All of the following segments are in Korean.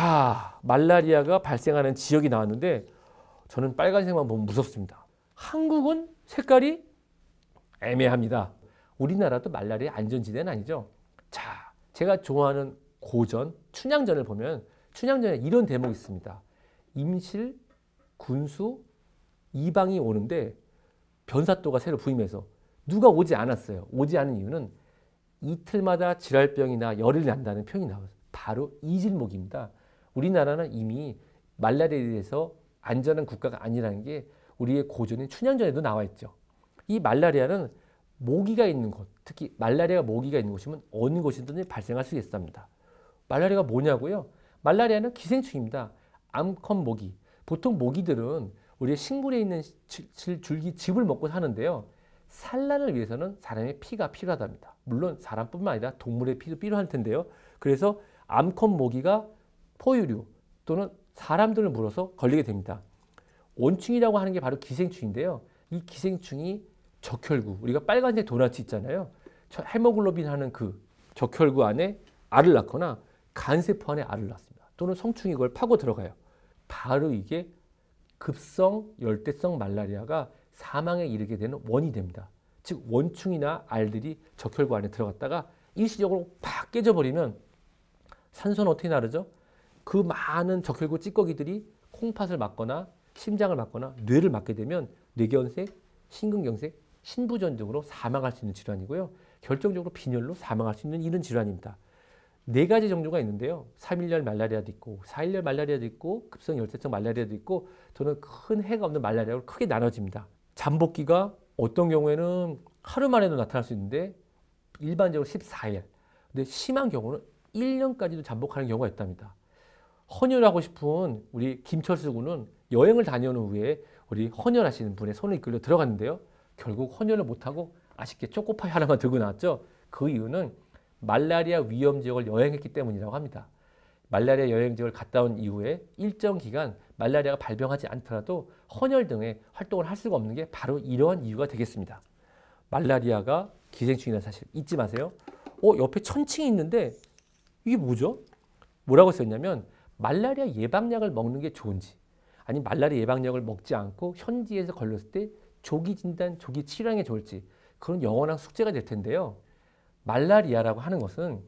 자, 말라리아가 발생하는 지역이 나왔는데 저는 빨간색만 보면 무섭습니다. 한국은 색깔이 애매합니다. 우리나라도 말라리아 안전지대는 아니죠. 자, 제가 좋아하는 고전, 춘향전을 보면 춘향전에 이런 대목이 있습니다. 임실, 군수, 이방이 오는데 변사또가 새로 부임해서 누가 오지 않았어요. 오지 않은 이유는 이틀마다 질랄병이나 열을 난다는 표현이 나와요. 바로 이질목입니다. 우리나라는 이미 말라리아에 대해서 안전한 국가가 아니라는 게 우리의 고전인 춘향전에도 나와 있죠. 이 말라리아는 모기가 있는 곳, 특히 말라리아 모기가 있는 곳이면 어느 곳이든지 발생할 수 있습니다. 말라리아가 뭐냐고요? 말라리아는 기생충입니다. 암컷 모기. 보통 모기들은 우리의 식물에 있는 줄기 즙을 먹고 사는데요. 산란을 위해서는 사람의 피가 필요하답니다. 물론 사람뿐만 아니라 동물의 피도 필요할 텐데요. 그래서 암컷 모기가 포유류 또는 사람들을 물어서 걸리게 됩니다. 온충이라고 하는 게 바로 기생충인데요. 이 기생충이 적혈구, 우리가 빨간색 도넛 있잖아요. 헤모글로빈 하는 그 적혈구 안에 알을 낳거나 간세포 안에 알을 낳습니다. 또는 성충이 그걸 파고 들어가요. 바로 이게 급성 열대성 말라리아가 사망에 이르게 되는 원이 됩니다. 즉 원충이나 알들이 적혈구 안에 들어갔다가 일시적으로 팍 깨져버리면 산소는 어떻게 나르죠? 그 많은 적혈구 찌꺼기들이 콩팥을 막거나 심장을 막거나 뇌를 막게 되면 뇌경색, 심근경색, 신부전 등으로 사망할 수 있는 질환이고요. 결정적으로 빈혈로 사망할 수 있는 이런 질환입니다. 네 가지 종류가 있는데요. 3일열 말라리아도 있고 4일열 말라리아도 있고 급성 열대성 말라리아도 있고 저는큰 해가 없는 말라리아로 크게 나눠집니다. 잠복기가 어떤 경우에는 하루 만에도 나타날 수 있는데 일반적으로 14일. 근데 심한 경우는 1년까지도 잠복하는 경우가 있답니다. 헌혈하고 싶은 우리 김철수 군은 여행을 다녀온 후에 우리 헌혈하시는 분의 손을 이끌려 들어갔는데요. 결국 헌혈을 못하고 아쉽게 초코파이 하나만 들고 나왔죠. 그 이유는 말라리아 위험 지역을 여행했기 때문이라고 합니다. 말라리아 여행 지역을 갔다 온 이후에 일정 기간 말라리아가 발병하지 않더라도 헌혈 등의 활동을 할 수가 없는 게 바로 이러한 이유가 되겠습니다. 말라리아가 기생충이라는 사실 잊지 마세요. 어, 옆에 천칭이 있는데 이게 뭐죠? 뭐라고 썼냐면 말라리아 예방약을 먹는 게 좋은지 아니면 말라리아 예방약을 먹지 않고 현지에서 걸렸을 때 조기 진단, 조기 치료하는 게 좋을지 그런 영원한 숙제가 될 텐데요. 말라리아라고 하는 것은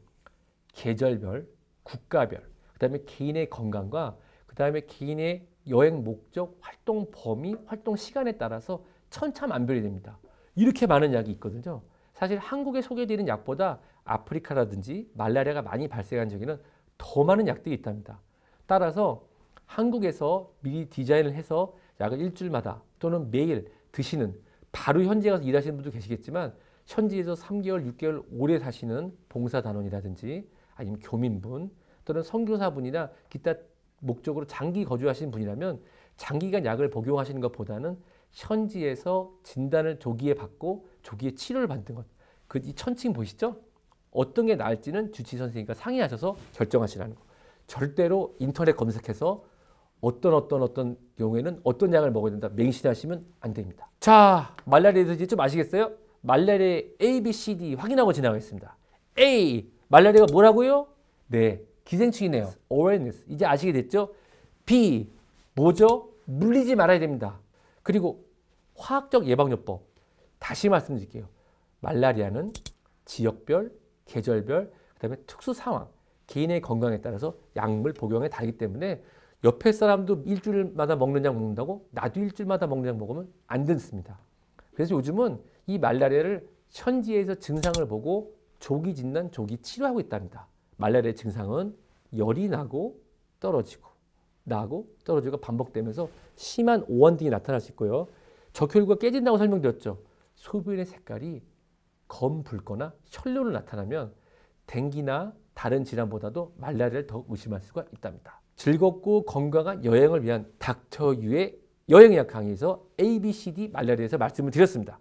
계절별, 국가별, 그 다음에 개인의 건강과 그 다음에 개인의 여행 목적, 활동 범위, 활동 시간에 따라서 천차만별이 됩니다. 이렇게 많은 약이 있거든요. 사실 한국에 소개되는 약보다 아프리카라든지 말라리아가 많이 발생한 적에는더 많은 약들이 있답니다. 따라서 한국에서 미리 디자인을 해서 약을 일주일마다 또는 매일 드시는 바로 현지에 가서 일하시는 분도 계시겠지만 현지에서 3개월, 6개월 오래 사시는 봉사단원이라든지 아니면 교민분 또는 선교사분이나 기타 목적으로 장기 거주하시는 분이라면 장기간 약을 복용하시는 것보다는 현지에서 진단을 조기에 받고 조기에 치료를 받는 것. 그 이 천칭 보시죠? 어떤 게 나을지는 주치의 선생님과 상의하셔서 결정하시라는 거. 절대로 인터넷 검색해서 어떤 어떤 어떤 경우에는 어떤 약을 먹어야 된다 맹신하시면 안 됩니다. 자, 말라리아에 대해서 좀 아시겠어요? 말라리아 A, B, C, D 확인하고 지나가겠습니다. A, 말라리아가 뭐라고요? 네, 기생충이네요. awareness. 이제 아시게 됐죠? B, 뭐죠? 물리지 말아야 됩니다. 그리고 화학적 예방요법. 다시 말씀드릴게요. 말라리아는 지역별, 계절별, 그 다음에 특수 상황, 개인의 건강에 따라서 약물 복용에 달르기 때문에 옆에 사람도 일주일마다 먹는 약 먹는다고 나도 일주일마다 먹는 약 먹으면 안 듣습니다. 그래서 요즘은 이 말라리아를 현지에서 증상을 보고 조기 진단, 조기 치료하고 있답니다. 말라리아 증상은 열이 나고 떨어지고 나고 떨어지고 반복되면서 심한 오원등이 나타날 수 있고요. 적혈구가 깨진다고 설명드렸죠. 소변의 색깔이 검 붉거나 혈뇨로 나타나면 댕기나 다른 질환보다도 말라리아를 더 의심할 수가 있답니다. 즐겁고 건강한 여행을 위한 닥터유의 여행의 강의에서 ABCD 말라리아에서 말씀을 드렸습니다.